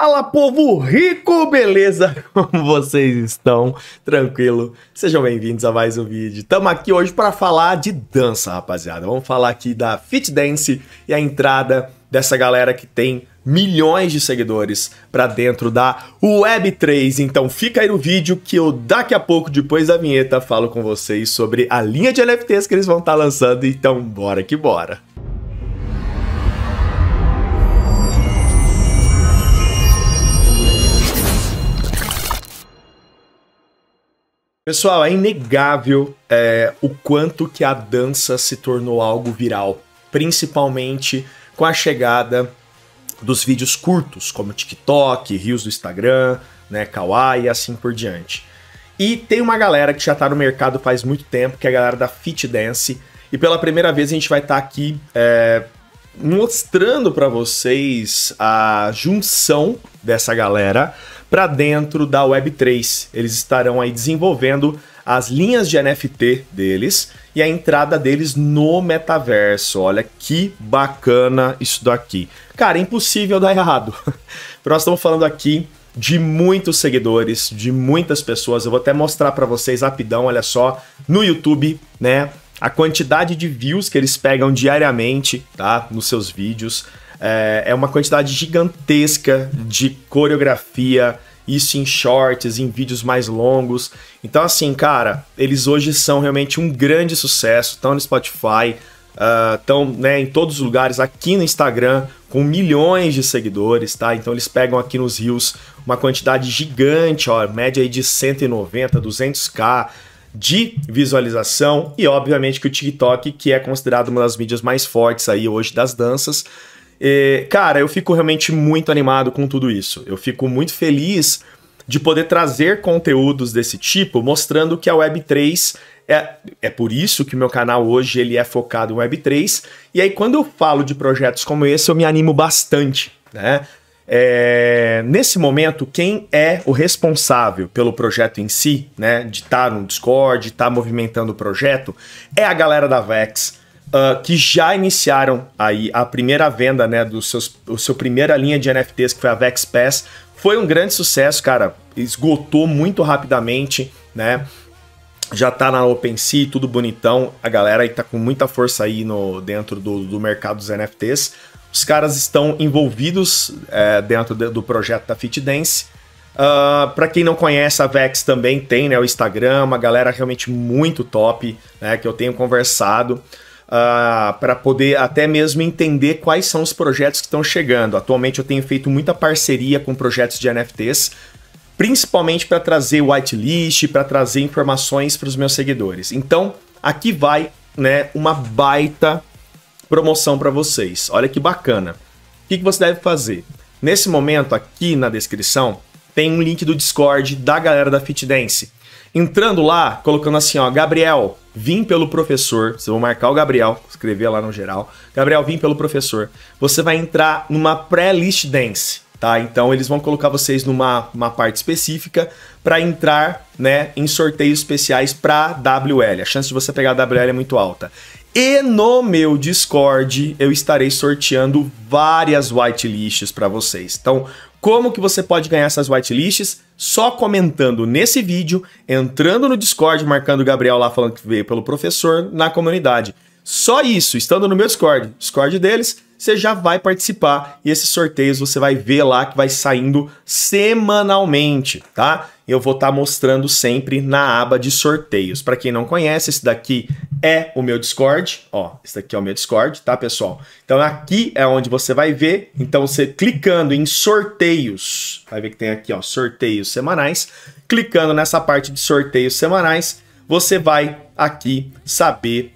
Fala povo rico, beleza? Como vocês estão? Tranquilo? Sejam bem-vindos a mais um vídeo. Estamos aqui hoje para falar de dança, rapaziada. Vamos falar aqui da Fit Dance e a entrada dessa galera que tem milhões de seguidores para dentro da Web3. Então fica aí no vídeo que eu daqui a pouco, depois da vinheta, falo com vocês sobre a linha de NFTs que eles vão estar tá lançando. Então bora que bora! Pessoal, é inegável é, o quanto que a dança se tornou algo viral, principalmente com a chegada dos vídeos curtos, como TikTok, Rios do Instagram, né, Kawaii e assim por diante. E tem uma galera que já está no mercado faz muito tempo, que é a galera da Fit Dance, e pela primeira vez a gente vai estar tá aqui é, mostrando para vocês a junção dessa galera para dentro da Web3. Eles estarão aí desenvolvendo as linhas de NFT deles e a entrada deles no metaverso. Olha que bacana isso daqui. Cara, impossível dar errado. Nós estamos falando aqui de muitos seguidores, de muitas pessoas. Eu vou até mostrar para vocês rapidão, olha só, no YouTube, né? A quantidade de views que eles pegam diariamente, tá? Nos seus vídeos. É, é uma quantidade gigantesca de coreografia, isso em shorts, em vídeos mais longos. Então, assim, cara, eles hoje são realmente um grande sucesso, estão no Spotify, estão ah, uh, né, em todos os lugares, aqui no Instagram, com milhões de seguidores, tá? Então eles pegam aqui nos rios uma quantidade gigante, ó, média aí de 190, 200k de visualização e obviamente que o TikTok, que é considerado uma das mídias mais fortes aí hoje das danças, e, é, cara, eu fico realmente muito animado com tudo isso. Eu fico muito feliz de poder trazer conteúdos desse tipo, mostrando que a Web3 é, é por isso que o meu canal hoje ele é focado em Web3. E aí, quando eu falo de projetos como esse, eu me animo bastante, né? É, nesse momento, quem é o responsável pelo projeto em si, né? De estar tá no Discord, de tá estar movimentando o projeto, é a galera da Vex, uh, que já iniciaram aí a primeira venda, né, do seus, o seu primeira linha de NFTs que foi a Vex Pass. Foi um grande sucesso, cara. Esgotou muito rapidamente, né? já tá na OpenSea, tudo bonitão. A galera aí tá com muita força aí no, dentro do, do mercado dos NFTs. Os caras estão envolvidos é, dentro de, do projeto da FitDance. Uh, ah, para quem não conhece, a Vex também tem né, o Instagram, uma galera realmente muito top, né, que eu tenho conversado uh, ah, para poder até mesmo entender quais são os projetos que estão chegando. Atualmente eu tenho feito muita parceria com projetos de NFTs, principalmente para trazer whitelist, para trazer informações para os meus seguidores. Então, aqui vai né, uma baita promoção para vocês. Olha que bacana. O que, que você deve fazer? Nesse momento, aqui na descrição, tem um link do Discord da galera da Fit Dance entrando lá, colocando assim, ó, Gabriel, vim pelo professor. Você vai marcar o Gabriel, escrever lá no geral. Gabriel, vim pelo professor. Você vai entrar numa pré-list dance, tá? Então eles vão colocar vocês numa uma parte específica para entrar, né, em sorteios especiais para WL. A chance de você pegar a WL é muito alta. E no meu Discord eu estarei sorteando várias whitelists para vocês. Então, como que você pode ganhar essas whitelists? só comentando nesse vídeo, entrando no Discord, marcando o Gabriel lá falando que veio pelo professor na comunidade. Só isso, estando no meu Discord, Discord deles, você já vai participar e esses sorteios você vai ver lá que vai saindo semanalmente, tá? Eu vou estar tá mostrando sempre na aba de sorteios. Para quem não conhece, esse daqui é o meu Discord. Ó, esse aqui é o meu Discord, tá, pessoal? Então aqui é onde você vai ver. Então você clicando em sorteios, vai ver que tem aqui, ó, sorteios semanais. Clicando nessa parte de sorteios semanais, você vai aqui saber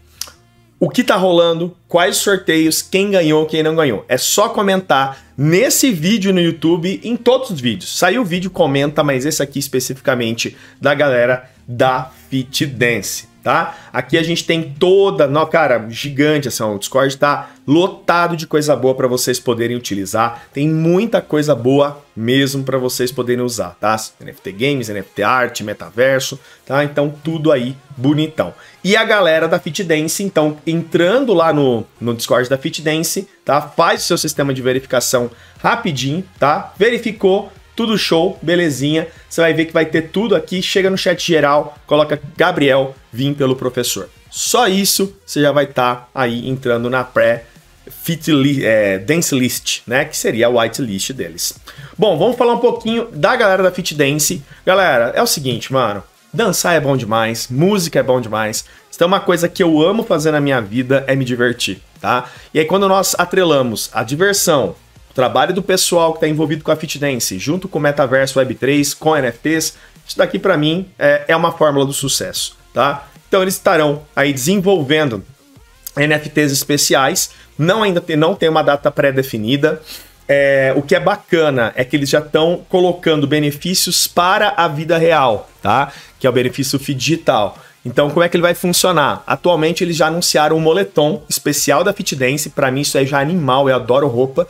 o que tá rolando, quais sorteios, quem ganhou, quem não ganhou. É só comentar nesse vídeo no YouTube, em todos os vídeos. Saiu o vídeo, comenta, mas esse aqui especificamente da galera da Fit Dance tá? Aqui a gente tem toda, não, cara, gigante assim, o Discord tá lotado de coisa boa para vocês poderem utilizar. Tem muita coisa boa mesmo para vocês poderem usar, tá? NFT games, NFT arte, metaverso, tá? Então tudo aí bonitão. E a galera da Fit Dance, então, entrando lá no, no Discord da Fit Dance, tá? Faz o seu sistema de verificação rapidinho, tá? Verificou, tudo show, belezinha. Você vai ver que vai ter tudo aqui. Chega no chat geral, coloca Gabriel, vim pelo professor. Só isso você já vai estar tá aí entrando na pré fit li é, dance list, né, que seria a white list deles. Bom, vamos falar um pouquinho da galera da fit dance. Galera, é o seguinte, mano, dançar é bom demais, música é bom demais. Então uma coisa que eu amo fazer na minha vida é me divertir, tá? E aí quando nós atrelamos a diversão o trabalho do pessoal que está envolvido com a FitDance, junto com o Metaverso Web3, com NFTs, isso daqui para mim é, é uma fórmula do sucesso, tá? Então eles estarão aí desenvolvendo NFTs especiais, não ainda tem, não tem uma data pré-definida. É, o que é bacana é que eles já estão colocando benefícios para a vida real, tá? Que é o benefício digital. Então, como é que ele vai funcionar? Atualmente, eles já anunciaram um moletom especial da Fit Dance. Para mim, isso é já animal, eu adoro roupa.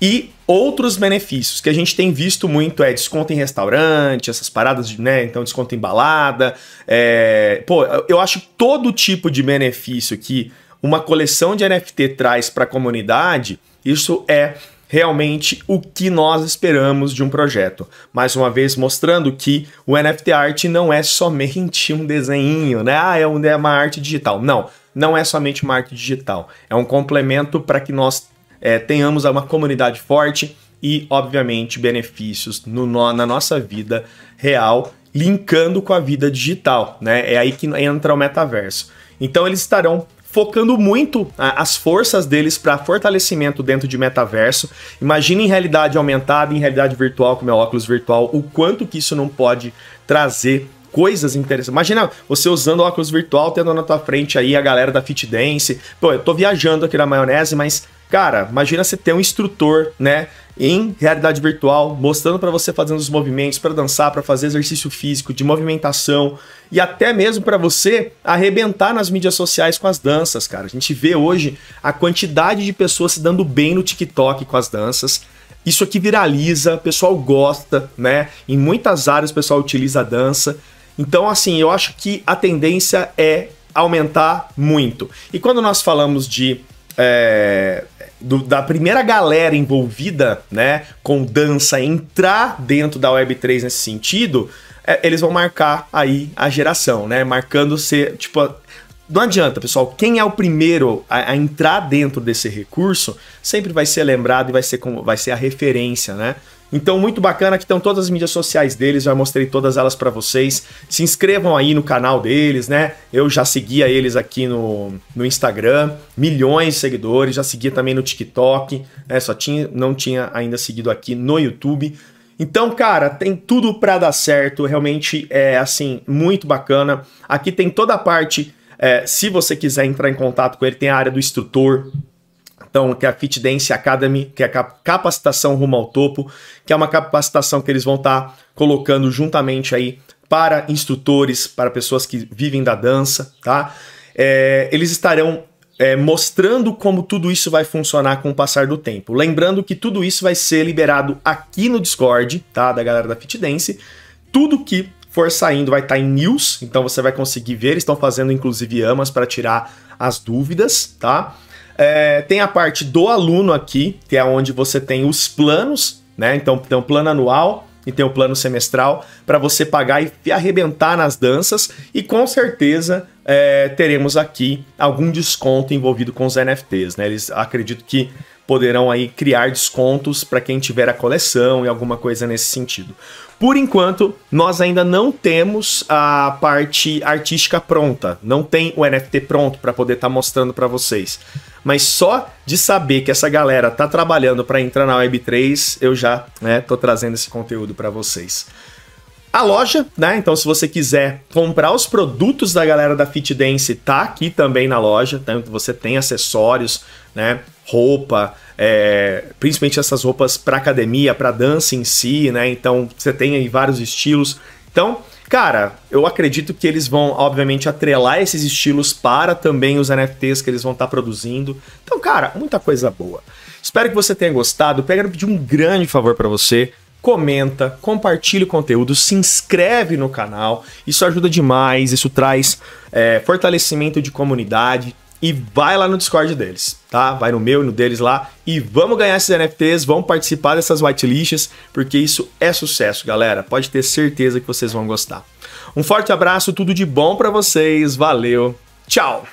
E outros benefícios que a gente tem visto muito é desconto em restaurante, essas paradas, de, né? Então, desconto em balada. É... Pô, eu acho todo tipo de benefício que uma coleção de NFT traz para a comunidade, isso é realmente o que nós esperamos de um projeto. Mais uma vez mostrando que o NFT art não é somente um desenho, né? Ah, é, é uma arte digital. Não, não é somente uma arte digital. É um complemento para que nós é, tenhamos uma comunidade forte e, obviamente, benefícios no, na nossa vida real, linkando com a vida digital, né? É aí que entra o metaverso. Então eles estarão focando muito as forças deles para fortalecimento dentro de metaverso. Imagina em realidade aumentada, em realidade virtual, com é o meu óculos virtual, o quanto que isso não pode trazer coisas interessantes. Imagina você usando óculos virtual, tendo na tua frente aí a galera da Fit Dance. Pô, eu tô viajando aqui na maionese, mas Cara, imagina você ter um instrutor, né, em realidade virtual, mostrando para você fazendo os movimentos, para dançar, para fazer exercício físico, de movimentação e até mesmo para você arrebentar nas mídias sociais com as danças, cara. A gente vê hoje a quantidade de pessoas se dando bem no TikTok com as danças. Isso aqui viraliza, o pessoal gosta, né? Em muitas áreas o pessoal utiliza a dança. Então, assim, eu acho que a tendência é aumentar muito. E quando nós falamos de é, do, da primeira galera envolvida, né, com dança entrar dentro da Web3 nesse sentido, é, eles vão marcar aí a geração, né, marcando ser, tipo, não adianta, pessoal, quem é o primeiro a, a, entrar dentro desse recurso sempre vai ser lembrado e vai ser, como, vai ser a referência, né? Então, muito bacana que estão todas as mídias sociais deles, já mostrei todas elas para vocês. Se inscrevam aí no canal deles, né? Eu já seguia eles aqui no, no Instagram, milhões de seguidores, já seguia também no TikTok, né? Só tinha, não tinha ainda seguido aqui no YouTube. Então, cara, tem tudo para dar certo, realmente é assim, muito bacana. Aqui tem toda a parte, é, se você quiser entrar em contato com ele, tem a área do instrutor, então, que é a Fit Dance Academy, que é a capacitação rumo ao topo, que é uma capacitação que eles vão estar tá colocando juntamente aí para instrutores, para pessoas que vivem da dança, tá? É, eles estarão é, mostrando como tudo isso vai funcionar com o passar do tempo. Lembrando que tudo isso vai ser liberado aqui no Discord, tá? Da galera da Fit Dance. Tudo que for saindo vai estar tá em news, então você vai conseguir ver. Eles estão fazendo inclusive amas para tirar as dúvidas, tá? É, tem a parte do aluno aqui, que é onde você tem os planos, né? Então tem um plano anual e tem um plano semestral para você pagar e arrebentar nas danças. E com certeza é, teremos aqui algum desconto envolvido com os NFTs, né? Eles acredito que poderão aí criar descontos para quem tiver a coleção e alguma coisa nesse sentido. Por enquanto, nós ainda não temos a parte artística pronta, não tem o NFT pronto para poder estar tá mostrando para vocês. Mas só de saber que essa galera tá trabalhando para entrar na Web3, eu já estou né, trazendo esse conteúdo para vocês a loja, né? Então, se você quiser comprar os produtos da galera da Fit Dance, tá aqui também na loja. Então, você tem acessórios, né? Roupa, é, principalmente essas roupas para academia, para dança em si, né? Então, você tem aí vários estilos. Então, Cara, eu acredito que eles vão, obviamente, atrelar esses estilos para também os NFTs que eles vão estar tá produzindo. Então, cara, muita coisa boa. Espero que você tenha gostado. Pega pedir um grande favor para você comenta, compartilha o conteúdo, se inscreve no canal. Isso ajuda demais, isso traz é, fortalecimento de comunidade. E vai lá no Discord deles, tá? Vai no meu e no deles lá. E vamos ganhar esses NFTs, vamos participar dessas whitelists, porque isso é sucesso, galera. Pode ter certeza que vocês vão gostar. Um forte abraço, tudo de bom para vocês. Valeu, tchau!